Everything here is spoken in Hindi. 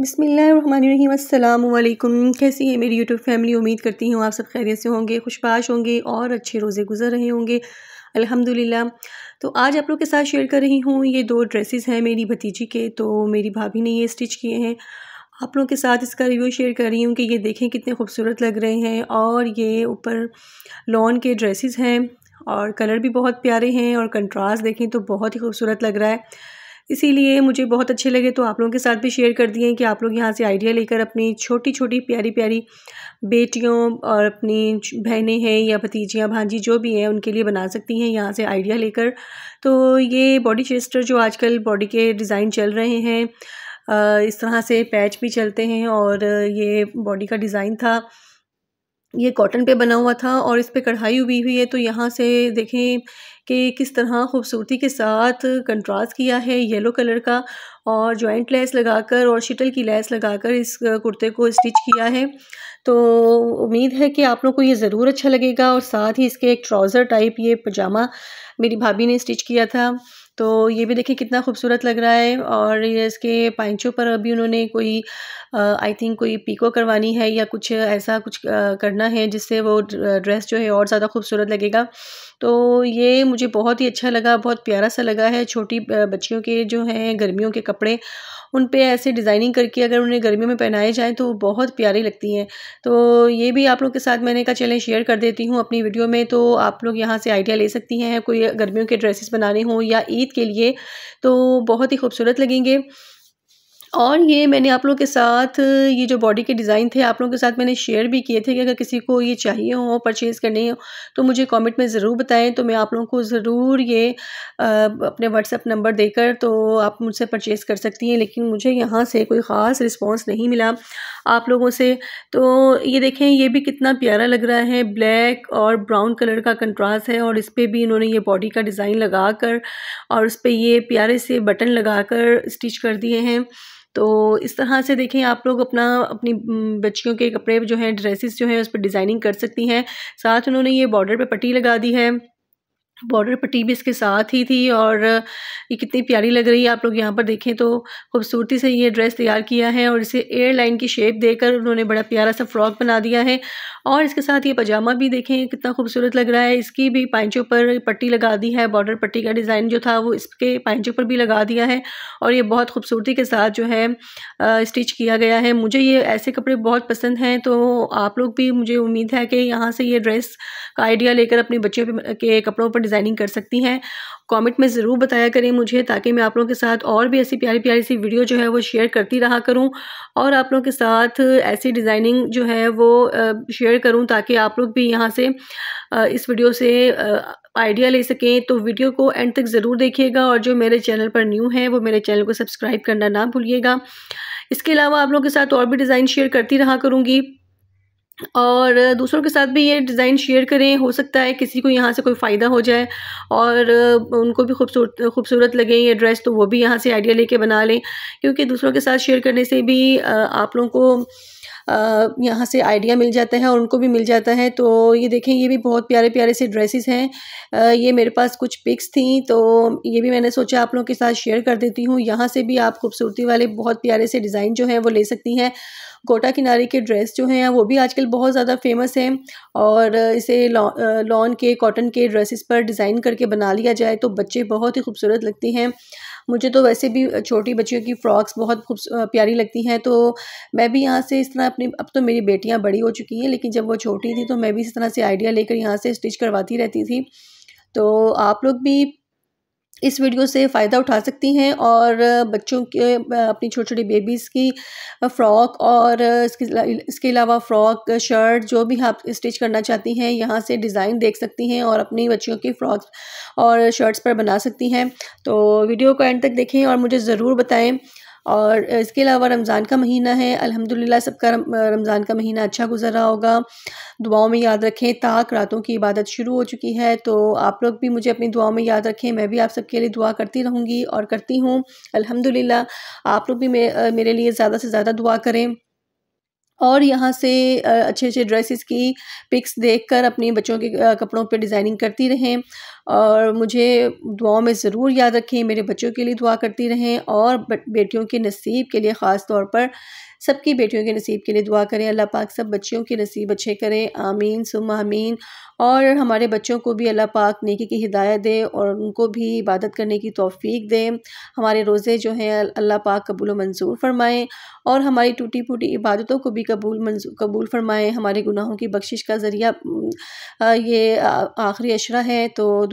बसमिलकुम कैसी है मेरी यूट्यूब फैमिली उम्मीद करती हूँ आप सब खैरियत से होंगे खुशबाश होंगे और अच्छे रोज़े गुजर रहे होंगे अल्हम्दुलिल्लाह तो आज आप लोग के साथ शेयर कर रही हूँ ये दो ड्रेसेस हैं मेरी भतीजी के तो मेरी भाभी ने ये स्टिच किए हैं आप लोगों के साथ इसका रिव्यू शेयर कर रही हूँ कि ये देखें कितने खूबसूरत लग रहे हैं और ये ऊपर लॉन के ड्रेसेस हैं और कलर भी बहुत प्यारे हैं और कंट्रास्ट देखें तो बहुत ही खूबसूरत लग रहा है इसीलिए मुझे बहुत अच्छे लगे तो आप लोगों के साथ भी शेयर कर दिए कि आप लोग यहाँ से आइडिया लेकर अपनी छोटी छोटी प्यारी प्यारी बेटियों और अपनी बहनें हैं या भतीजियाँ भांजी जो भी हैं उनके लिए बना सकती हैं यहाँ से आइडिया लेकर तो ये बॉडी चेस्टर जो आजकल बॉडी के डिज़ाइन चल रहे हैं इस तरह से पैच भी चलते हैं और ये बॉडी का डिज़ाइन था ये कॉटन पे बना हुआ था और इस पर कढ़ाई हुई हुई है तो यहाँ से देखें कि किस तरह खूबसूरती के साथ कंट्रास्ट किया है येलो कलर का और जॉइंट लेस लगाकर और शिटल की लेस लगाकर इस कुर्ते को स्टिच किया है तो उम्मीद है कि आप लोगों को ये ज़रूर अच्छा लगेगा और साथ ही इसके एक ट्राउज़र टाइप ये पजामा मेरी भाभी ने स्टिच किया था तो ये भी देखिए कितना खूबसूरत लग रहा है और ये इसके पैंचों पर अभी उन्होंने कोई आई थिंक कोई पीको करवानी है या कुछ ऐसा कुछ आ, करना है जिससे वो ड्रेस जो है और ज़्यादा खूबसूरत लगेगा तो ये मुझे बहुत ही अच्छा लगा बहुत प्यारा सा लगा है छोटी बच्चियों के जो हैं गर्मियों के कपड़े उन पर ऐसे डिज़ाइनिंग करके अगर उन्हें गर्मियों में पहनाए जाएँ तो बहुत प्यारी लगती हैं तो ये भी आप लोग के साथ मैंने कहा चलें शेयर कर देती हूँ अपनी वीडियो में तो आप लोग यहाँ से आइडिया ले सकती हैं कोई गर्मियों के ड्रेसेस बनाने हों या ईद के लिए तो बहुत ही खूबसूरत लगेंगे और ये मैंने आप लोगों के साथ ये जो बॉडी के डिज़ाइन थे आप लोगों के साथ मैंने शेयर भी किए थे कि अगर किसी को ये चाहिए हो परचेज़ करने हो तो मुझे कमेंट में ज़रूर बताएं तो मैं आप लोगों को ज़रूर ये आ, अपने व्हाट्सएप नंबर देकर तो आप मुझसे परचेज़ कर सकती हैं लेकिन मुझे यहाँ से कोई ख़ास रिस्पॉन्स नहीं मिला आप लोगों से तो ये देखें ये भी कितना प्यारा लग रहा है ब्लैक और ब्राउन कलर का कंट्रास्ट है और इस पर भी इन्होंने ये बॉडी का डिज़ाइन लगा कर और उस पर ये प्यारे से बटन लगा कर स्टिच कर दिए हैं तो इस तरह से देखें आप लोग अपना अपनी बच्चियों के कपड़े जो हैं ड्रेसेस जो हैं उस पर डिज़ाइनिंग कर सकती हैं साथ उन्होंने ये बॉर्डर पर पट्टी लगा दी है बॉर्डर पट्टी भी इसके साथ ही थी और ये कितनी प्यारी लग रही है आप लोग यहाँ पर देखें तो खूबसूरती से ये ड्रेस तैयार किया है और इसे एयरलाइन की शेप देकर उन्होंने बड़ा प्यारा सा फ्रॉक बना दिया है और इसके साथ ये पजामा भी देखें कितना खूबसूरत लग रहा है इसकी भी पैंचों पर पट्टी लगा दी है बॉर्डर पट्टी का डिज़ाइन जो था वो इसके पैंचों पर भी लगा दिया है और ये बहुत खूबसूरती के साथ जो है स्टिच किया गया है मुझे ये ऐसे कपड़े बहुत पसंद हैं तो आप लोग भी मुझे उम्मीद है कि यहाँ से ये ड्रेस का आइडिया लेकर अपने बच्चों के कपड़ों पर डिज़ाइनिंग कर सकती हैं कमेंट में ज़रूर बताया करें मुझे ताकि मैं आप लोगों के साथ और भी ऐसी प्यारी प्यारी सी वीडियो जो है वो शेयर करती रहा करूं और आप लोगों के साथ ऐसी डिज़ाइनिंग जो है वो शेयर करूं ताकि आप लोग भी यहाँ से इस वीडियो से आइडिया ले सकें तो वीडियो को एंड तक ज़रूर देखिएगा और जो मेरे चैनल पर न्यू है वो मेरे चैनल को सब्सक्राइब करना ना भूलिएगा इसके अलावा आप लोगों के साथ और भी डिज़ाइन शेयर करती रहा करूँगी और दूसरों के साथ भी ये डिज़ाइन शेयर करें हो सकता है किसी को यहाँ से कोई फ़ायदा हो जाए और उनको भी खूबसूरत खूबसूरत लगे ये ड्रेस तो वो भी यहाँ से आइडिया लेके बना लें क्योंकि दूसरों के साथ शेयर करने से भी आप लोगों को यहाँ से आइडिया मिल जाता है और उनको भी मिल जाता है तो ये देखें ये भी बहुत प्यारे प्यारे से ड्रेसेस हैं ये मेरे पास कुछ पिक्स थी तो ये भी मैंने सोचा आप लोगों के साथ शेयर कर देती हूँ यहाँ से भी आप खूबसूरती वाले बहुत प्यारे से डिज़ाइन जो हैं वो ले सकती हैं कोटा किनारे के ड्रेस जो हैं वो भी आजकल बहुत ज़्यादा फेमस हैं और इसे लॉन के कॉटन के ड्रेसेस पर डिज़ाइन करके बना लिया जाए तो बच्चे बहुत ही खूबसूरत लगती हैं मुझे तो वैसे भी छोटी बच्चियों की फ़्रॉक्स बहुत खूब प्यारी लगती हैं तो मैं भी यहाँ से इस तरह अपनी अब तो मेरी बेटियाँ बड़ी हो चुकी हैं लेकिन जब वो छोटी थी तो मैं भी इस तरह से आइडिया लेकर यहाँ से स्टिच करवाती रहती थी तो आप लोग भी इस वीडियो से फ़ायदा उठा सकती हैं और बच्चों के अपनी छोटी छोटी बेबीज़ की फ़्रॉक और इसके इसके अलावा फ़्रॉक शर्ट जो भी आप स्टिच करना चाहती हैं यहाँ से डिज़ाइन देख सकती हैं और अपनी बच्चियों की फ्रॉक और शर्ट्स पर बना सकती हैं तो वीडियो को एंड तक देखें और मुझे ज़रूर बताएँ और इसके अलावा रमज़ान का महीना है अल्हम्दुलिल्लाह सबका रमज़ान का महीना अच्छा गुजर रहा होगा दुआओं में याद रखें ताक रातों की इबादत शुरू हो चुकी है तो आप लोग भी मुझे अपनी दुआओं में याद रखें मैं भी आप सबके लिए दुआ करती रहूँगी और करती हूँ अल्हम्दुलिल्लाह आप लोग भी मेरे लिए ज़्यादा से ज़्यादा दुआ करें और यहाँ से अच्छे अच्छे ड्रेसेस की पिक्स देखकर अपने बच्चों के कपड़ों पे डिज़ाइनिंग करती रहें और मुझे दुआओं में ज़रूर याद रखें मेरे बच्चों के लिए दुआ करती रहें और बेटियों के नसीब के लिए ख़ास तौर पर सबकी बेटियों के नसीब के लिए दुआ करें अल्लाह पाक सब बच्चियों के नसीब अच्छे करें आमीन सुम आमीन और हमारे बच्चों को भी अल्लाह पाक नेकी की हिदायत दे और उनको भी इबादत करने की तोफ़ी दे हमारे रोज़े जो हैं अल्लाह पाक कबूल मंजूर फरमाएं और हमारी टूटी फूटी इबादतों को भी कबूल मंजूर कबूल फ़रमाएँ हमारे गुनाहों की बख्शिश का ज़रिया ये आखिरी अशरा है तो